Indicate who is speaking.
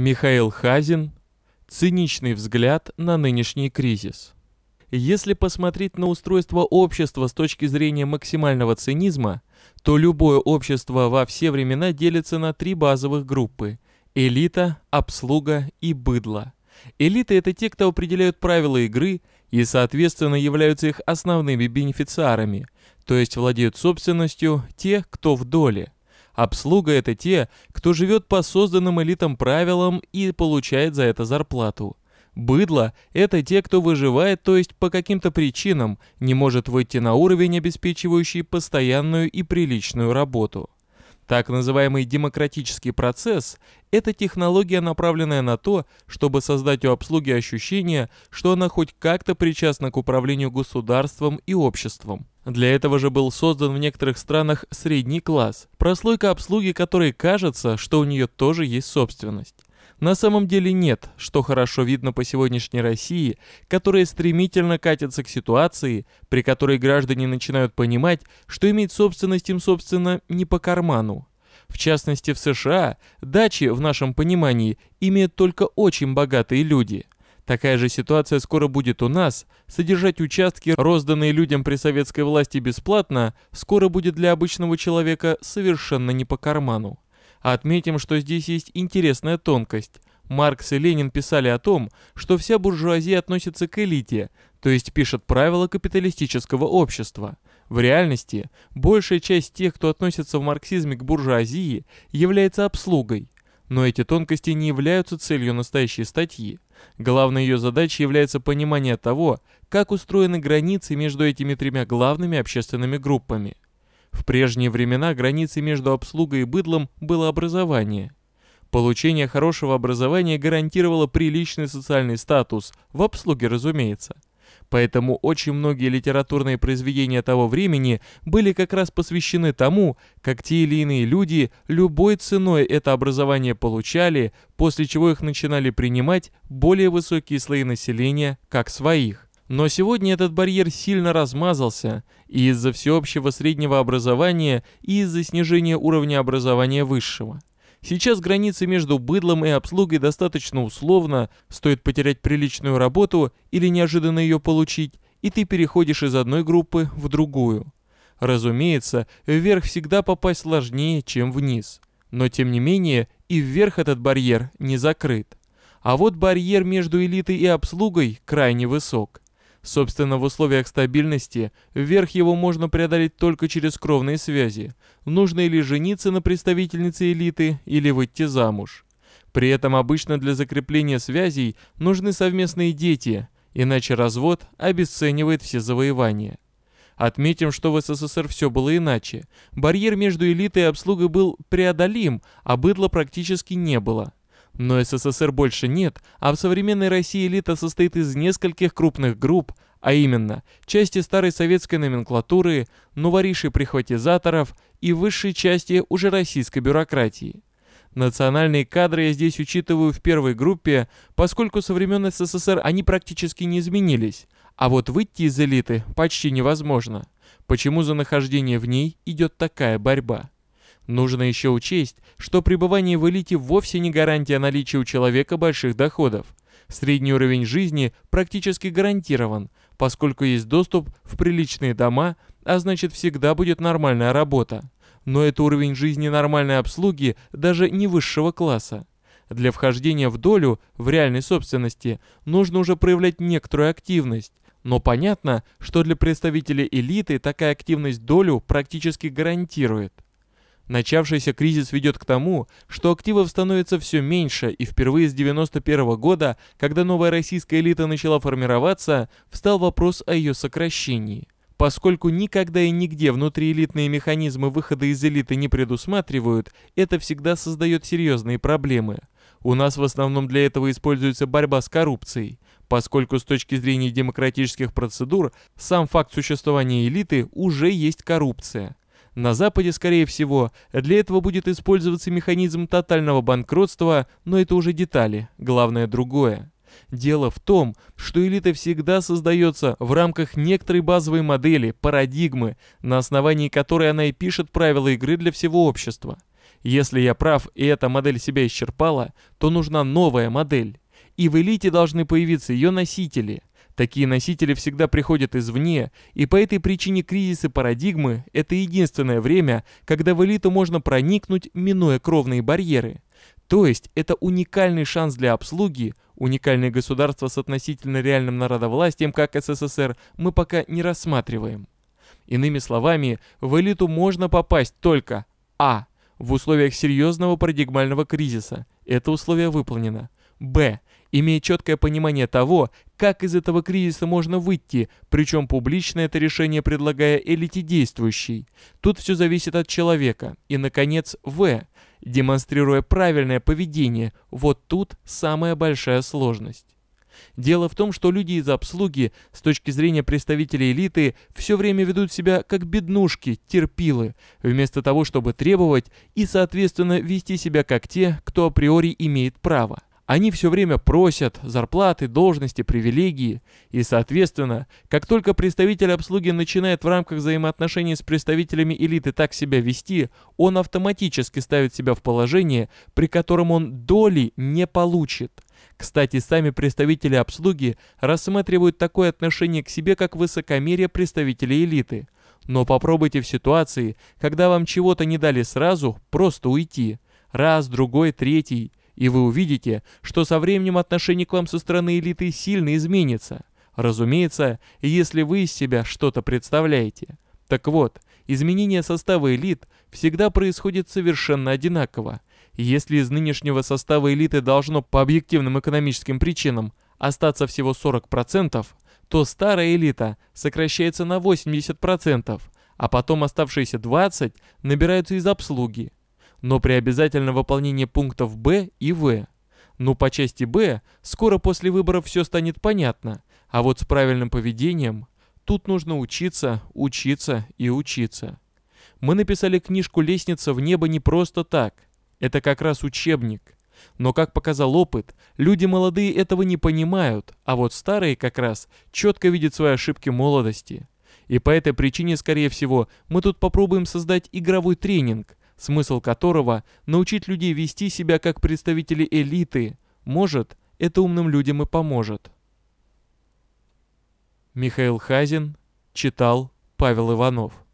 Speaker 1: Михаил Хазин. Циничный взгляд на нынешний кризис. Если посмотреть на устройство общества с точки зрения максимального цинизма, то любое общество во все времена делится на три базовых группы – элита, обслуга и быдло. Элиты – это те, кто определяют правила игры и, соответственно, являются их основными бенефициарами, то есть владеют собственностью те, кто в доле – Обслуга — это те, кто живет по созданным элитам правилам и получает за это зарплату. Быдло — это те, кто выживает, то есть по каким-то причинам не может выйти на уровень, обеспечивающий постоянную и приличную работу. Так называемый демократический процесс – это технология, направленная на то, чтобы создать у обслуги ощущение, что она хоть как-то причастна к управлению государством и обществом. Для этого же был создан в некоторых странах средний класс, прослойка обслуги которой кажется, что у нее тоже есть собственность. На самом деле нет, что хорошо видно по сегодняшней России, которая стремительно катится к ситуации, при которой граждане начинают понимать, что иметь собственность им, собственно, не по карману. В частности, в США дачи, в нашем понимании, имеют только очень богатые люди – Такая же ситуация скоро будет у нас. Содержать участки, розданные людям при советской власти бесплатно, скоро будет для обычного человека совершенно не по карману. А отметим, что здесь есть интересная тонкость. Маркс и Ленин писали о том, что вся буржуазия относится к элите, то есть пишет правила капиталистического общества. В реальности большая часть тех, кто относится в марксизме к буржуазии, является обслугой – но эти тонкости не являются целью настоящей статьи. Главной ее задачей является понимание того, как устроены границы между этими тремя главными общественными группами. В прежние времена границей между обслугой и быдлом было образование. Получение хорошего образования гарантировало приличный социальный статус, в обслуге разумеется – Поэтому очень многие литературные произведения того времени были как раз посвящены тому, как те или иные люди любой ценой это образование получали, после чего их начинали принимать более высокие слои населения как своих. Но сегодня этот барьер сильно размазался, и из-за всеобщего среднего образования, и из-за снижения уровня образования высшего. Сейчас границы между быдлом и обслугой достаточно условно, стоит потерять приличную работу или неожиданно ее получить, и ты переходишь из одной группы в другую. Разумеется, вверх всегда попасть сложнее, чем вниз. Но тем не менее, и вверх этот барьер не закрыт. А вот барьер между элитой и обслугой крайне высок. Собственно, в условиях стабильности вверх его можно преодолеть только через кровные связи. Нужно или жениться на представительнице элиты, или выйти замуж. При этом обычно для закрепления связей нужны совместные дети, иначе развод обесценивает все завоевания. Отметим, что в СССР все было иначе. Барьер между элитой и обслугой был преодолим, а быдла практически не было – но СССР больше нет, а в современной России элита состоит из нескольких крупных групп, а именно части старой советской номенклатуры, новоришей прихватизаторов и высшей части уже российской бюрократии. Национальные кадры я здесь учитываю в первой группе, поскольку со времен СССР они практически не изменились, а вот выйти из элиты почти невозможно. Почему за нахождение в ней идет такая борьба? Нужно еще учесть, что пребывание в элите вовсе не гарантия наличия у человека больших доходов. Средний уровень жизни практически гарантирован, поскольку есть доступ в приличные дома, а значит всегда будет нормальная работа. Но это уровень жизни нормальной обслуги даже не высшего класса. Для вхождения в долю в реальной собственности нужно уже проявлять некоторую активность, но понятно, что для представителей элиты такая активность долю практически гарантирует. Начавшийся кризис ведет к тому, что активов становится все меньше, и впервые с 91 -го года, когда новая российская элита начала формироваться, встал вопрос о ее сокращении. Поскольку никогда и нигде внутриэлитные механизмы выхода из элиты не предусматривают, это всегда создает серьезные проблемы. У нас в основном для этого используется борьба с коррупцией, поскольку с точки зрения демократических процедур сам факт существования элиты уже есть коррупция – на Западе, скорее всего, для этого будет использоваться механизм тотального банкротства, но это уже детали, главное другое. Дело в том, что элита всегда создается в рамках некоторой базовой модели, парадигмы, на основании которой она и пишет правила игры для всего общества. Если я прав и эта модель себя исчерпала, то нужна новая модель. И в элите должны появиться ее носители – Такие носители всегда приходят извне, и по этой причине кризисы парадигмы – это единственное время, когда в элиту можно проникнуть, минуя кровные барьеры. То есть это уникальный шанс для обслуги, уникальное государство с относительно реальным народовластием, как СССР, мы пока не рассматриваем. Иными словами, в элиту можно попасть только а. в условиях серьезного парадигмального кризиса, это условие выполнено, б имея четкое понимание того, как из этого кризиса можно выйти, причем публично это решение предлагая элите действующей. Тут все зависит от человека. И, наконец, В. Демонстрируя правильное поведение, вот тут самая большая сложность. Дело в том, что люди из обслуги, с точки зрения представителей элиты, все время ведут себя как беднушки, терпилы, вместо того, чтобы требовать и, соответственно, вести себя как те, кто априори имеет право. Они все время просят зарплаты, должности, привилегии. И, соответственно, как только представитель обслуги начинает в рамках взаимоотношений с представителями элиты так себя вести, он автоматически ставит себя в положение, при котором он доли не получит. Кстати, сами представители обслуги рассматривают такое отношение к себе как высокомерие представителей элиты. Но попробуйте в ситуации, когда вам чего-то не дали сразу, просто уйти. Раз, другой, третий и вы увидите, что со временем отношение к вам со стороны элиты сильно изменится. Разумеется, если вы из себя что-то представляете. Так вот, изменение состава элит всегда происходит совершенно одинаково. Если из нынешнего состава элиты должно по объективным экономическим причинам остаться всего 40%, то старая элита сокращается на 80%, а потом оставшиеся 20% набираются из обслуги – но при обязательном выполнении пунктов Б и В. Ну, по части Б, скоро после выборов все станет понятно, а вот с правильным поведением тут нужно учиться, учиться и учиться. Мы написали книжку «Лестница в небо» не просто так. Это как раз учебник. Но, как показал опыт, люди молодые этого не понимают, а вот старые как раз четко видят свои ошибки молодости. И по этой причине, скорее всего, мы тут попробуем создать игровой тренинг, смысл которого – научить людей вести себя как представители элиты. Может, это умным людям и поможет. Михаил Хазин читал Павел Иванов.